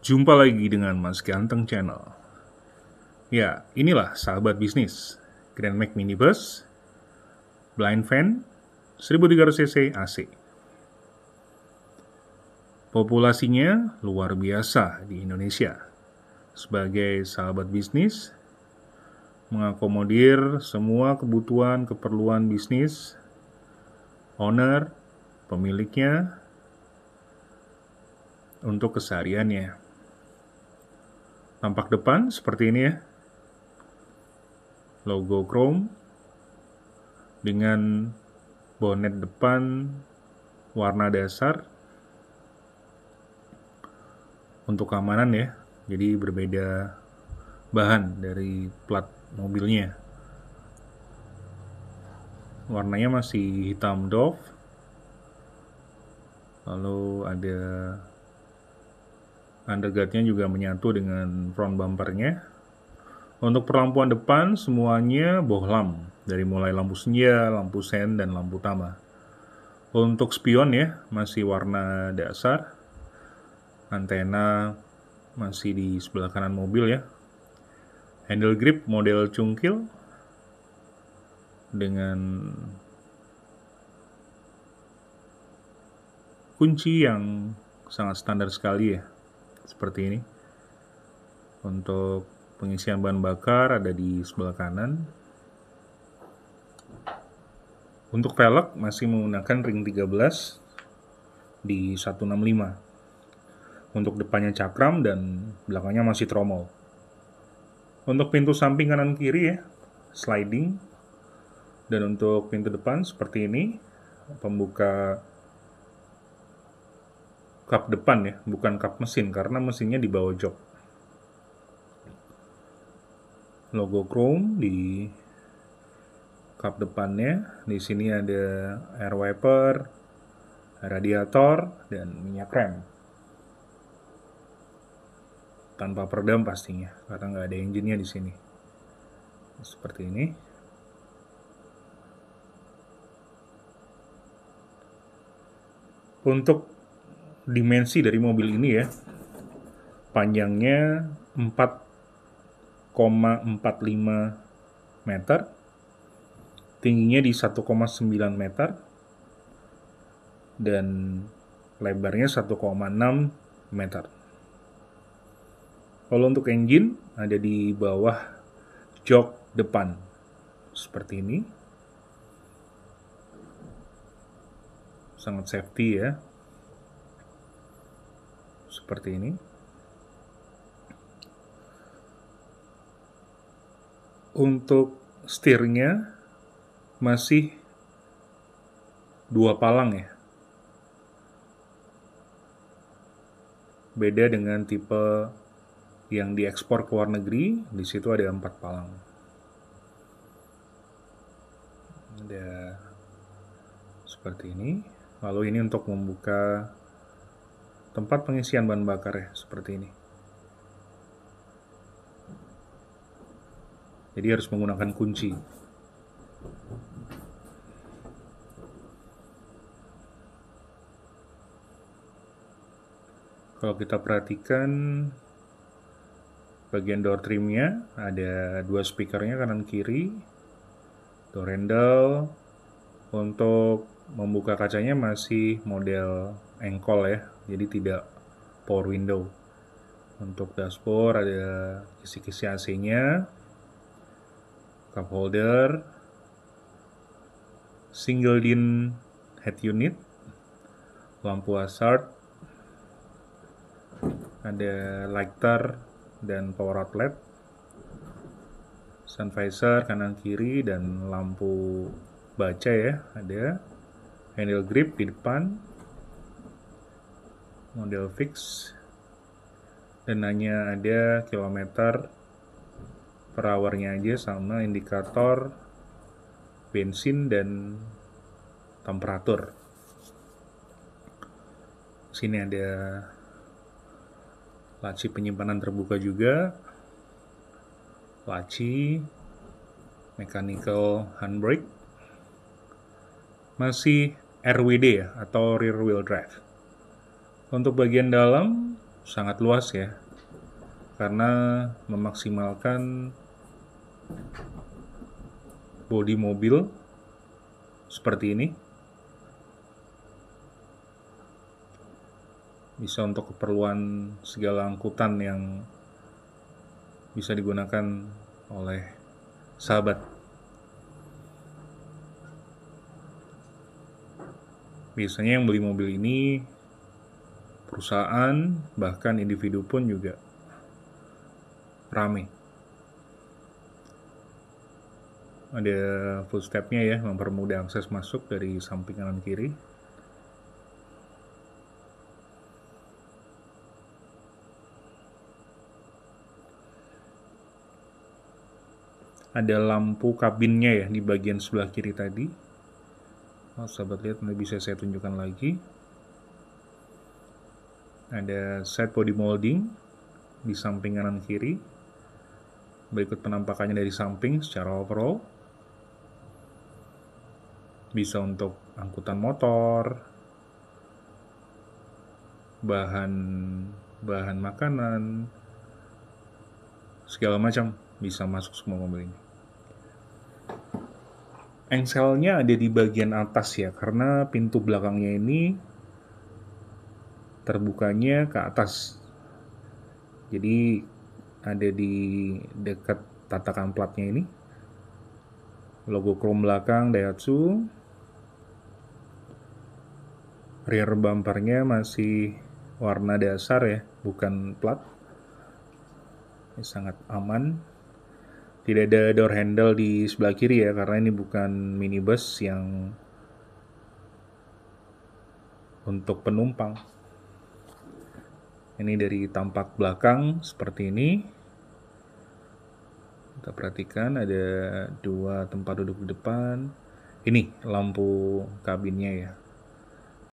Jumpa lagi dengan Mas Ganteng Channel. Ya, inilah sahabat bisnis. Grand Max Minibus, blind fan, 1300cc AC. Populasinya luar biasa di Indonesia. Sebagai sahabat bisnis, mengakomodir semua kebutuhan keperluan bisnis, owner, pemiliknya, untuk kesehariannya. Tampak depan seperti ini ya. Logo Chrome dengan bonet depan warna dasar untuk keamanan ya. Jadi berbeda bahan dari plat mobilnya. Warnanya masih hitam doff. Lalu ada underguardnya juga menyatu dengan front bumpernya. Untuk perlampuan depan semuanya bohlam, dari mulai lampu senja, lampu sen, dan lampu utama. Untuk spion ya, masih warna dasar. Antena masih di sebelah kanan mobil ya. Handle grip model cungkil dengan kunci yang sangat standar sekali ya seperti ini. Untuk pengisian bahan bakar ada di sebelah kanan. Untuk velg masih menggunakan ring 13 di 165. Untuk depannya cakram dan belakangnya masih tromol. Untuk pintu samping kanan kiri ya, sliding. Dan untuk pintu depan seperti ini, pembuka kap depan ya, bukan kap mesin karena mesinnya di bawah jok. Logo Chrome di kap depannya, di sini ada air wiper, radiator, dan minyak rem. Tanpa peredam pastinya, karena nggak ada engine-nya di sini. Seperti ini. Untuk dimensi dari mobil ini ya. Panjangnya 4,45 meter. Tingginya di 1,9 meter. Dan lebarnya 1,6 meter. Kalau untuk engine ada di bawah jok depan seperti ini. Sangat safety ya seperti ini. Untuk setirnya masih dua palang ya. Beda dengan tipe yang diekspor ke luar negeri, di situ ada empat palang. Ada seperti ini. Lalu ini untuk membuka tempat pengisian bahan bakar ya seperti ini jadi harus menggunakan kunci kalau kita perhatikan bagian door trimnya ada dua speakernya kanan kiri door handle untuk membuka kacanya masih model engkol ya jadi tidak power window untuk dashboard ada kisi-kisi AC nya cup holder single din head unit lampu hazard ada lighter dan power outlet sun visor kanan kiri dan lampu baca ya ada handle grip di depan model fix dan hanya ada kilometer per hournya aja sama indikator bensin dan temperatur sini ada laci penyimpanan terbuka juga laci mechanical handbrake masih RWD ya, atau rear wheel drive untuk bagian dalam sangat luas ya, karena memaksimalkan bodi mobil seperti ini. Bisa untuk keperluan segala angkutan yang bisa digunakan oleh sahabat. Biasanya yang beli mobil ini perusahaan, bahkan individu pun juga rame. Ada full stepnya ya, mempermudah akses masuk dari samping kanan kiri. Ada lampu kabinnya ya di bagian sebelah kiri tadi. Oh, sahabat lihat, nanti bisa saya tunjukkan lagi ada side body molding di samping kanan kiri berikut penampakannya dari samping secara overall bisa untuk angkutan motor bahan bahan makanan segala macam bisa masuk semua mobil ini engselnya ada di bagian atas ya karena pintu belakangnya ini terbukanya ke atas. Jadi ada di dekat tatakan platnya ini. Logo chrome belakang Daihatsu. Rear bumpernya masih warna dasar ya, bukan plat. Ini sangat aman. Tidak ada door handle di sebelah kiri ya, karena ini bukan minibus yang untuk penumpang. Ini dari tampak belakang seperti ini. Kita perhatikan ada dua tempat duduk di depan. Ini lampu kabinnya ya.